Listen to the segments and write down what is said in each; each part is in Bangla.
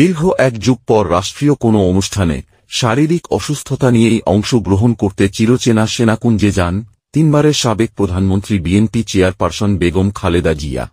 দীর্ঘ এক যুগ পর রাষ্ট্রীয় কোনো অনুষ্ঠানে শারীরিক অসুস্থতা নিয়েই অংশগ্রহণ করতে চিরচেনা সেনাকুঞ্জে যান তিনবারের সাবেক প্রধানমন্ত্রী বিএনপি চেয়ারপারসন বেগম খালেদা জিয়া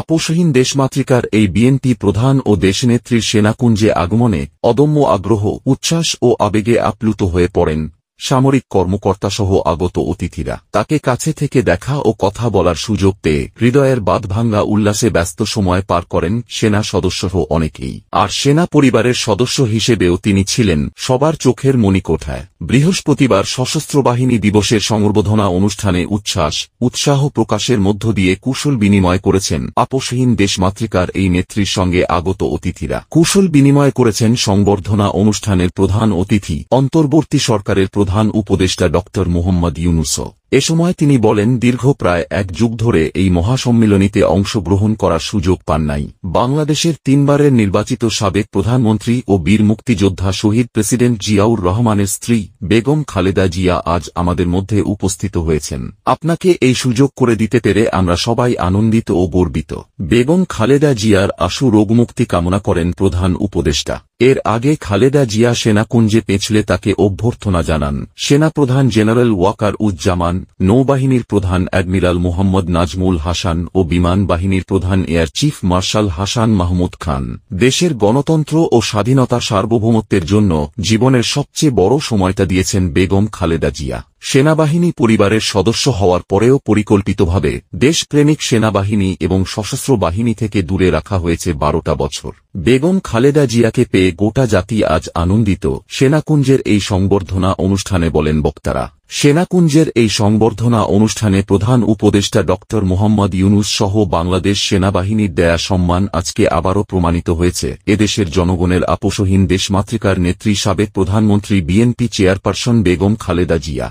আপোষহীন দেশমাতৃকার এই বিএনপি প্রধান ও দেশনেত্রীর সেনাকুঞ্জে আগমনে অদম্য আগ্রহ উচ্ছ্বাস ও আবেগে আপ্লুত হয়ে পড়েন সামরিক কর্মকর্তাসহ আগত অতিথিরা তাকে কাছে থেকে দেখা ও কথা বলার সুযোগ পেয়ে হৃদয়ের বাঁধভাঙ্গা উল্লাসে ব্যস্ত সময় পার করেন সেনা সদস্যসহ অনেকেই আর সেনা পরিবারের সদস্য হিসেবেও তিনি ছিলেন সবার চোখের মণিকোঠায় বৃহস্পতিবার সশস্ত্র বাহিনী দিবসের সংবর্ধনা অনুষ্ঠানে উচ্ছ্বাস উৎসাহ প্রকাশের মধ্য দিয়ে কুশল বিনিময় করেছেন আপোসহীন দেশমাতৃকার এই নেত্রীর সঙ্গে আগত অতিথিরা কুশল বিনিময় করেছেন সংবর্ধনা অনুষ্ঠানের প্রধান অতিথি অন্তর্বর্তী সরকারের প্রধান প্রধান উপদেষ্টা ডক্টর মোহাম্মদ ইউনুসও এ সময় তিনি বলেন দীর্ঘ প্রায় এক যুগ ধরে এই মহাসম্মিলনীতে অংশগ্রহণ করার সুযোগ পান নাই বাংলাদেশের তিনবারের নির্বাচিত সাবেক প্রধানমন্ত্রী ও বীর মুক্তিযোদ্ধা শহীদ প্রেসিডেন্ট জিয়াউর রহমানের স্ত্রী বেগম খালেদা জিয়া আজ আমাদের মধ্যে উপস্থিত হয়েছেন আপনাকে এই সুযোগ করে দিতে পেরে আমরা সবাই আনন্দিত ও গর্বিত বেগম খালেদা জিয়ার আশু রোগমুক্তি কামনা করেন প্রধান উপদেষ্টা এর আগে খালেদা জিয়া সেনাকুঞ্জে পেঁচলে তাকে অভ্যর্থনা জানান সেনাপ্রধান জেনারেল ওয়াকার উজ্জামান নৌবাহিনীর প্রধান অ্যাডমিরাল মোহাম্মদ নাজমুল হাসান ও বিমান বাহিনীর প্রধান air chief marshal Hasan Mahmud Khan দেশের গণতন্ত্র ও স্বাধীনতা সার্বভৌমত্বের জন্য জীবনের সবচেয়ে বড় সময়টা দিয়েছেন বেগম খালেদা জিয়া সেনাবাহিনী পরিবারের সদস্য হওয়ার পরেও পরিকল্পিতভাবে দেশপ্রেমিক সেনাবাহিনী এবং সশস্ত্র বাহিনী থেকে দূরে রাখা হয়েছে বারোটা বছর বেগম খালেদা জিয়াকে পেয়ে গোটা জাতি আজ আনন্দিত সেনাকুঞ্জের এই সংবর্ধনা অনুষ্ঠানে বলেন বক্তারা সেনাকুঞ্জের এই সংবর্ধনা অনুষ্ঠানে প্রধান উপদেষ্টা ড মোহাম্মদ ইউনুস সহ বাংলাদেশ সেনাবাহিনীর দেয়া সম্মান আজকে আবারও প্রমাণিত হয়েছে এদেশের জনগণের আপোষহীন দেশমাতৃকার নেত্রী সাবেক প্রধানমন্ত্রী বিএনপি চেয়ারপারসন বেগম খালেদা জিয়া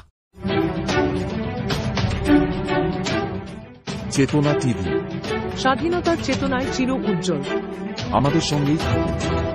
চেতনা টিভি স্বাধীনতার চেতনায় চির উজ্জ্বল আমাদের সঙ্গেই থাকুন